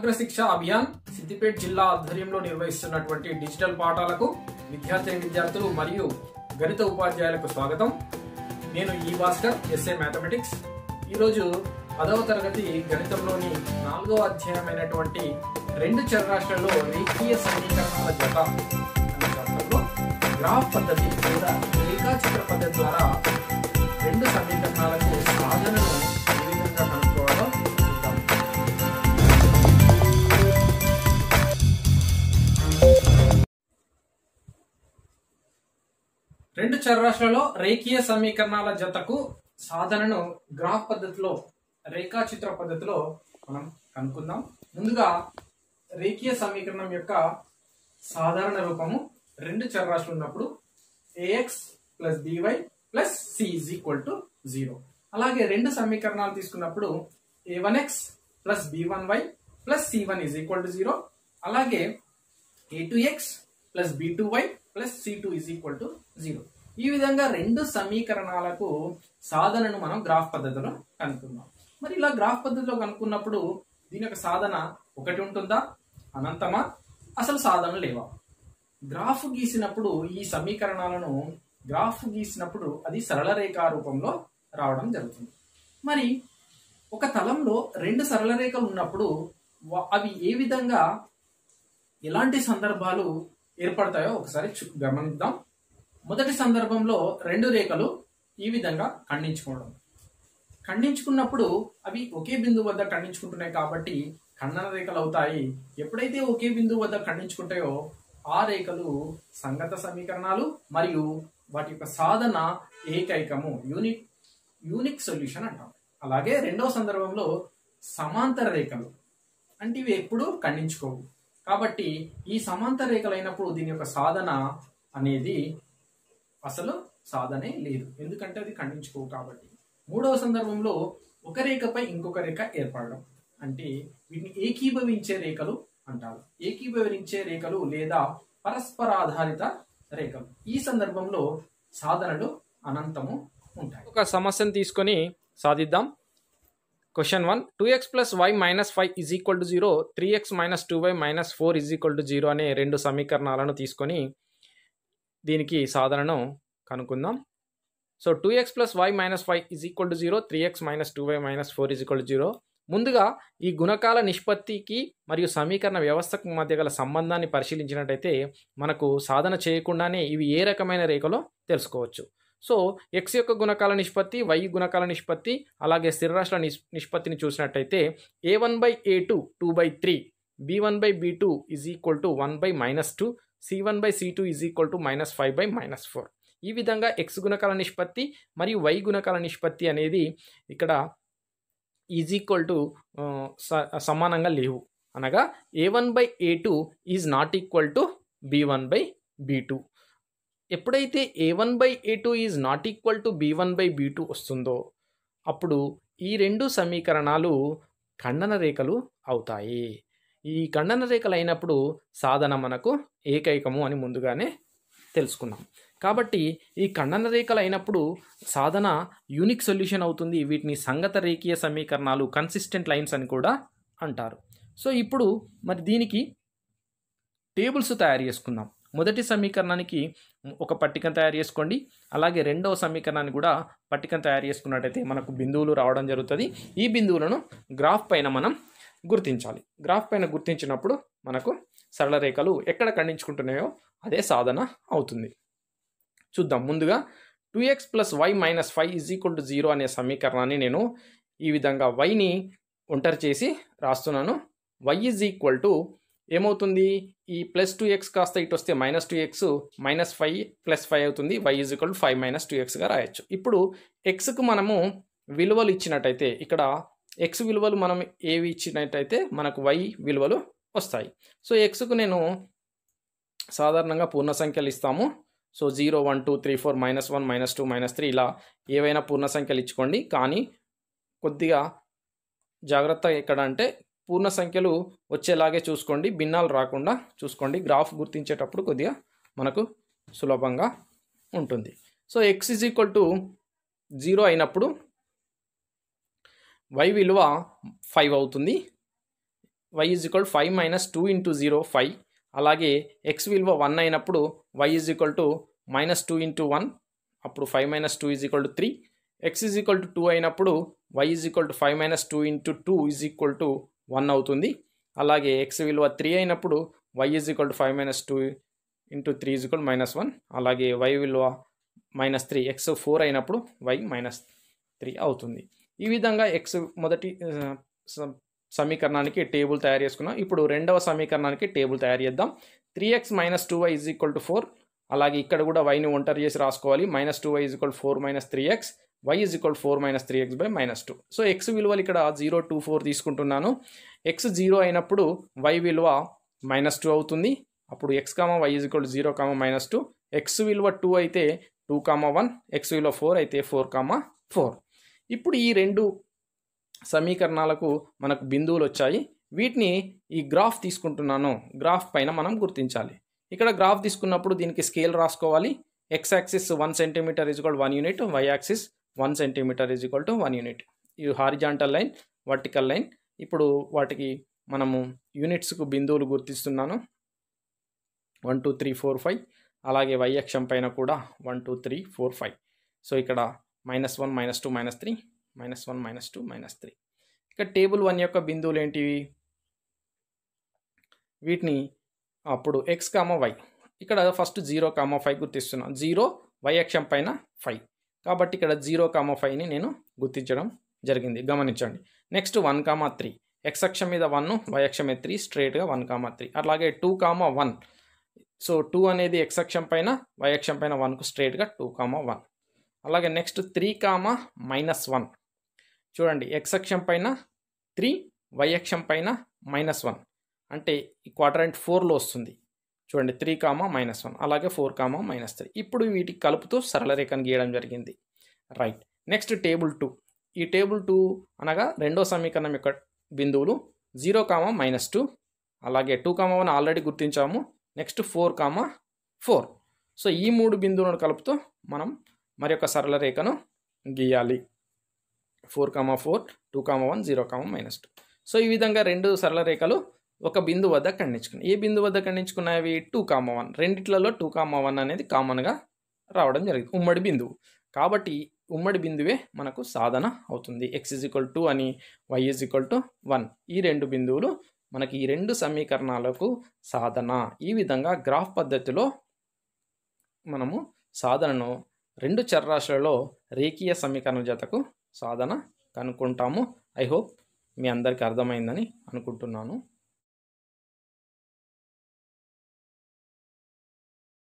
సమగ్ర శిక్ష అభియాన్ సిద్దిపేట జిల్లా ఆధ్వర్యంలో నిర్వహిస్తున్నటువంటి డిజిటల్ పాఠాలకు విద్యార్థి విద్యార్థులు మరియు గణిత ఉపాధ్యాయులకు స్వాగతం నేను ఈ భాస్కర్ ఎస్ఏ మ్యాథమెటిక్స్ ఈరోజు పదవ తరగతి గణితంలోని నాలుగవ అధ్యాయమైనటువంటి రెండు చరరాష్ట్రంలో రేఖీయ సమీకరణాల జత గ్రాఫ్ పద్ధతి లేదా రేఖాచిత్ర పద్ధతి ద్వారా రెండు సమీకరణాలకు సాధన రెండు చర్రాశులలో రేఖీయ సమీకరణాల జతకు సాధనను గ్రాఫ్ పద్ధతిలో రేఖాచిత్ర పద్ధతిలో మనం కనుక్కుందాం ముందుగా రేఖీయ సమీకరణం యొక్క సాధారణ రూపము రెండు చర్రాశులు ఉన్నప్పుడు a x plus b y plus c is equal to zero అలాగే రెండు సమీకరణాలు తీసుకున్నప్పుడు a one x plus b one y plus c one is equal to zero అలాగే a two x plus b two y plus c two is equal to zero ఈ విధంగా రెండు సమీకరణాలకు సాధనను మనం గ్రాఫ్ పద్ధతిలో కనుక్కున్నాం మరి ఇలా గ్రాఫ్ పద్ధతిలో కనుక్కున్నప్పుడు దీని యొక్క సాధన ఒకటి ఉంటుందా అనంతమా అసలు సాధన లేవా గ్రాఫ్ గీసినప్పుడు ఈ సమీకరణాలను గ్రాఫ్ గీసినప్పుడు అది సరళ రేఖ రూపంలో రావడం జరుగుతుంది మరి ఒక తలంలో రెండు సరళ రేఖలు ఉన్నప్పుడు అవి ఏ విధంగా ఎలాంటి సందర్భాలు ఏర్పడతాయో ఒకసారి గమనిద్దాం మొదటి సందర్భంలో రెండు రేఖలు ఈ విధంగా ఖండించుకోవడం ఖండించుకున్నప్పుడు అవి ఒకే బిందువు వద్ద ఖండించుకుంటున్నాయి కాబట్టి ఖండన రేఖలు అవుతాయి ఎప్పుడైతే ఒకే బిందువు వద్ద ఖండించుకుంటాయో ఆ రేఖలు సంగత సమీకరణాలు మరియు వాటి యొక్క సాధన ఏకైకము యూనిక్ యూనిక్ సొల్యూషన్ అంటాం అలాగే రెండవ సందర్భంలో సమాంతర రేఖలు అంటే ఇవి ఎప్పుడూ ఖండించుకోవు కాబట్టి ఈ సమాంతర రేఖలు అయినప్పుడు దీని యొక్క సాధన అనేది అసలు సాధనే లేదు ఎందుకంటే అది ఖండించుకోవు కాబట్టి మూడవ సందర్భంలో ఒక రేఖపై ఇంకొక రేఖ ఏర్పడడం అంటే వీటిని ఏకీభవించే రేఖలు అంటారు ఏకీభవించే రేఖలు లేదా పరస్పరాధారిత రేఖలు ఈ సందర్భంలో సాధనలు అనంతము ఉంటాయి ఒక సమస్యను తీసుకొని సాధిద్దాం question one two x plus y minus five is equal to zero three x minus two y minus four is equal to zero అనే రెండు సమీకరణాలను తీసుకొని దీనికి సాధారణం కనుక్కుందాం so two x plus y minus five is equal to zero three x minus two y minus four is equal to zero ముందుగా ఈ గుణకాల నిష్పత్తికి మరియు సమీకరణ వ్యవస్థకు మధ్య గల సంబంధాన్ని పరిశీలించినట్టయితే మనకు సాధన చేయకుండానే ఇవి ఏ రకమైన రేఖలో తెలుసుకోవచ్చు సో ఎక్స్ యొక్క గుణకాల నిష్పత్తి వై గుణకాల నిష్పత్తి అలాగే స్థిరరాశుల నిష్ నిష్పత్తిని చూసినట్టయితే a one by a two two by three b one by b two is equal to one by minus two one by two is equal to minus five by minus four ఈ విధంగా X గుణకాల నిష్పత్తి మరియు why గుణకాల నిష్పత్తి అనేది ఇక్కడ is equal to సమానంగా లేవు అనగా a one by a two is not equal to b one by b two ఎప్పుడైతే a one by a two is not equal to b one by b two వస్తుందో అప్పుడు ఈ రెండు సమీకరణాలు ఖండన రేఖలు అవుతాయి ఈ ఖండన రేఖలు అయినప్పుడు సాధన మనకు ఏకైకము అని ముందుగానే తెలుసుకున్నాం కాబట్టి ఈ ఖండన రేఖలు అయినప్పుడు సాధన యూనిక్ సొల్యూషన్ అవుతుంది వీటిని సంగత రేఖీయ సమీకరణాలు కన్సిస్టెంట్ లైన్స్ అని కూడా అంటారు సో ఇప్పుడు మరి దీనికి టేబుల్స్ తయారు చేసుకుందాం మొదటి సమీకరణానికి ఒక పట్టికను తయారు చేసుకోండి అలాగే రెండవ సమీకరణాన్ని కూడా పట్టికను తయారు చేసుకున్నట్టయితే మనకు బిందువులు రావడం జరుగుతుంది ఈ బిందువులను గ్రాఫ్ పైన మనం గుర్తించాలి గ్రాఫ్ పైన గుర్తించినప్పుడు మనకు సరళ రేఖలు ఎక్కడ ఖండించుకుంటున్నాయో అదే సాధన అవుతుంది చూద్దాం ముందుగా two x plus y minus five is equal to zero అనే సమీకరణాన్ని నేను ఈ విధంగా వైని ఒంటరి చేసి రాస్తున్నాను వై ఈజ్ ఈక్వల్ టు ఏమవుతుంది ఈ ప్లస్ టూ ఎక్స్ కాస్త ఇటు వస్తే minus two x minus five plus five అవుతుంది y is equal to five minus two ఎక్స్గా రాయొచ్చు ఇప్పుడు ఎక్స్కు మనము విలువలు ఇచ్చినట్టయితే ఇక్కడ ఎక్స్ విలువలు మనం ఏవి ఇచ్చినట్టయితే మనకు వై విలువలు వస్తాయి సో ఎక్స్కు నేను సాధారణంగా పూర్ణ సంఖ్యలు ఇస్తాము so zero one two three four minus one minus two minus three ఇలా ఏవైనా పూర్ణ సంఖ్యలు ఇచ్చుకోండి కానీ కొద్దిగా జాగ్రత్త ఎక్కడ అంటే పూర్ణ సంఖ్యలు వచ్చేలాగే చూసుకోండి భిన్నాలు రాకుండా చూసుకోండి గ్రాఫ్ గుర్తించేటప్పుడు కొద్దిగా మనకు సులభంగా ఉంటుంది so x is equal to zero అయినప్పుడు వై విలువ ఫైవ్ అవుతుంది y is equal five minus two into zero five అలాగే ఎక్స్ విలువ వన్ అయినప్పుడు y is equal to minus two into one అప్పుడు five minus two is equal to three x is equal to two అయినప్పుడు y is equal to five minus two into two is equal to one అవుతుంది అలాగే x విలువ three అయినప్పుడు y is equal to five minus two into three is equal minus one అలాగే y విలువ minus three x four అయినప్పుడు y minus three అవుతుంది ఈ విధంగా ఎక్స్ మొదటి సమీకరణానికి టేబుల్ తయారు చేసుకున్నాం ఇప్పుడు రెండవ సమీకరణానికి టేబుల్ తయారు చేద్దాం three x minus two y is equal to four అలాగే ఇక్కడ కూడా వైని ఒంటర్ చేసి రాసుకోవాలి minus two y is equal four minus three x y is equal four minus three x by minus two so x విలువలు ఇక్కడ జీరో టూ ఫోర్ తీసుకుంటున్నాను ఎక్స్ జీరో అయినప్పుడు వై విలువ మైనస్ టూ అవుతుంది అప్పుడు x comma y is equal zero comma minus two x విలువ two అయితే two comma one x విలువ ఫోర్ అయితే ఫోర్ కామ ఫోర్ ఇప్పుడు ఈ రెండు సమీకరణాలకు మనకు బిందువులు వచ్చాయి వీటిని ఈ గ్రాఫ్ తీసుకుంటున్నాను గ్రాఫ్ పైన మనం గుర్తించాలి ఇక్కడ గ్రాఫ్ తీసుకున్నప్పుడు దీనికి స్కేల్ రాసుకోవాలి x axis one centimetre is one unit y axis one centimetre is to one unit ఈ హారిజాంటల్ లైన్ వర్టికల్ లైన్ ఇప్పుడు వాటికి మనము యూనిట్స్కు బిందువులు గుర్తిస్తున్నాను one two three four five అలాగే వైయక్షం పైన కూడా one two three four five so ఇక్కడ minus one minus two minus three minus one minus two minus three ఇక టేబుల్ వన్ యొక్క బిందువులు ఏంటివి వీటిని అప్పుడు ఎక్స్ కామ వై ఇక్కడ ఫస్ట్ జీరో కామ ఫైవ్ గుర్తిస్తున్నాం జీరో వై అక్షం పైన ఫైవ్ కాబట్టి ఇక్కడ జీరో కామ ఫైవ్ని నేను గుర్తించడం జరిగింది గమనించండి next one comma three x అక్షం మీద వన్ వై అక్షం మీద త్రీ స్ట్రేట్గా వన్ కామ త్రీ అలాగే two comma one so two అనేది ఎక్స్ అక్షం పైన వై అక్షం పైన వన్కు స్ట్రేట్గా టూ కామ వన్ అలాగే next three comma minus one చూడండి ఎక్స్ అక్షం పైన త్రీ వైఎక్షం పైన మైనస్ వన్ అంటే ఈ క్వాడ్రంట్ ఫోర్లో వస్తుంది చూడండి త్రీ కామ మైనస్ వన్ అలాగే ఫోర్ కామ మైనస్ త్రీ ఇప్పుడు వీటికి కలుపుతూ సరళ రేఖను గీయడం జరిగింది రైట్ నెక్స్ట్ టేబుల్ టూ ఈ టేబుల్ టూ అనగా రెండో సమీకరణం యొక్క బిందువులు జీరో కామ మైనస్ టూ అలాగే టూ కామ వన్ ఆల్రెడీ గుర్తించాము next four comma four so ఈ మూడు బిందువులను కలుపుతూ మనం మరి యొక్క సరళ రేఖను గీయాలి four comma four two comma one zero comma minus two so ఈ విధంగా రెండు సరళ రేఖలు ఒక బిందు వద్ద ఖండించుకున్నాయి ఏ బిందు వద్ద ఖండించుకున్నవి టూ కామా వన్ రెండిట్లలో టూ కామా వన్ అనేది కామన్గా రావడం జరిగింది ఉమ్మడి బిందువు కాబట్టి ఉమ్మడి బిందువే మనకు సాధన అవుతుంది ఎక్స్ ఇజ్ ఈక్వల్ టూ అని y is equal to one ఈ రెండు బిందువులు మనకి ఈ రెండు సమీకరణాలకు సాధన ఈ విధంగా గ్రాఫ్ పద్ధతిలో మనము సాధనను రెండు చర్రాశులలో రేఖీయ సమీకరణ జతకు సాధన కనుక్కుంటాము ఐ హోప్ మీ అందరికీ అర్థమైందని అనుకుంటున్నాను